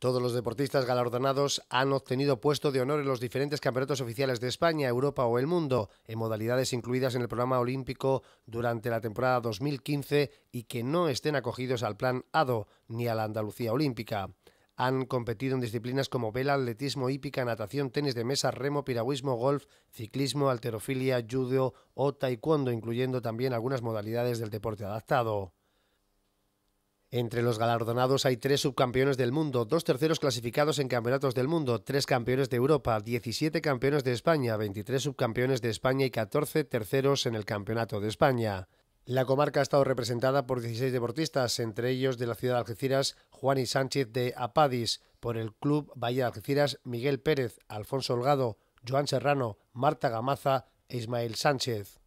Todos los deportistas galardonados han obtenido puesto de honor en los diferentes campeonatos oficiales de España, Europa o el mundo, en modalidades incluidas en el programa olímpico durante la temporada 2015 y que no estén acogidos al plan ADO ni a la Andalucía Olímpica. Han competido en disciplinas como vela, atletismo, hípica, natación, tenis de mesa, remo, piragüismo, golf, ciclismo, alterofilia, judo o taekwondo, incluyendo también algunas modalidades del deporte adaptado. Entre los galardonados hay tres subcampeones del mundo, dos terceros clasificados en campeonatos del mundo, tres campeones de Europa, 17 campeones de España, 23 subcampeones de España y 14 terceros en el campeonato de España. La comarca ha estado representada por 16 deportistas, entre ellos de la ciudad de Algeciras, Juan y Sánchez de Apadis, por el club Valle de Algeciras, Miguel Pérez, Alfonso Holgado, Joan Serrano, Marta Gamaza e Ismael Sánchez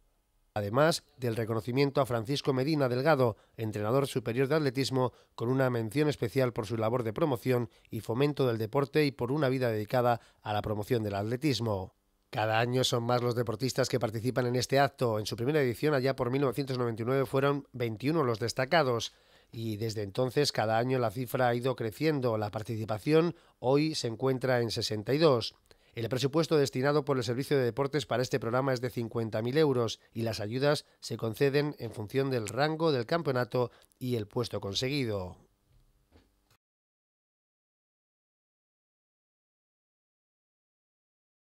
además del reconocimiento a Francisco Medina Delgado, entrenador superior de atletismo, con una mención especial por su labor de promoción y fomento del deporte y por una vida dedicada a la promoción del atletismo. Cada año son más los deportistas que participan en este acto. En su primera edición, allá por 1999, fueron 21 los destacados. Y desde entonces cada año la cifra ha ido creciendo. La participación hoy se encuentra en 62. El presupuesto destinado por el Servicio de Deportes para este programa es de 50.000 euros y las ayudas se conceden en función del rango del campeonato y el puesto conseguido.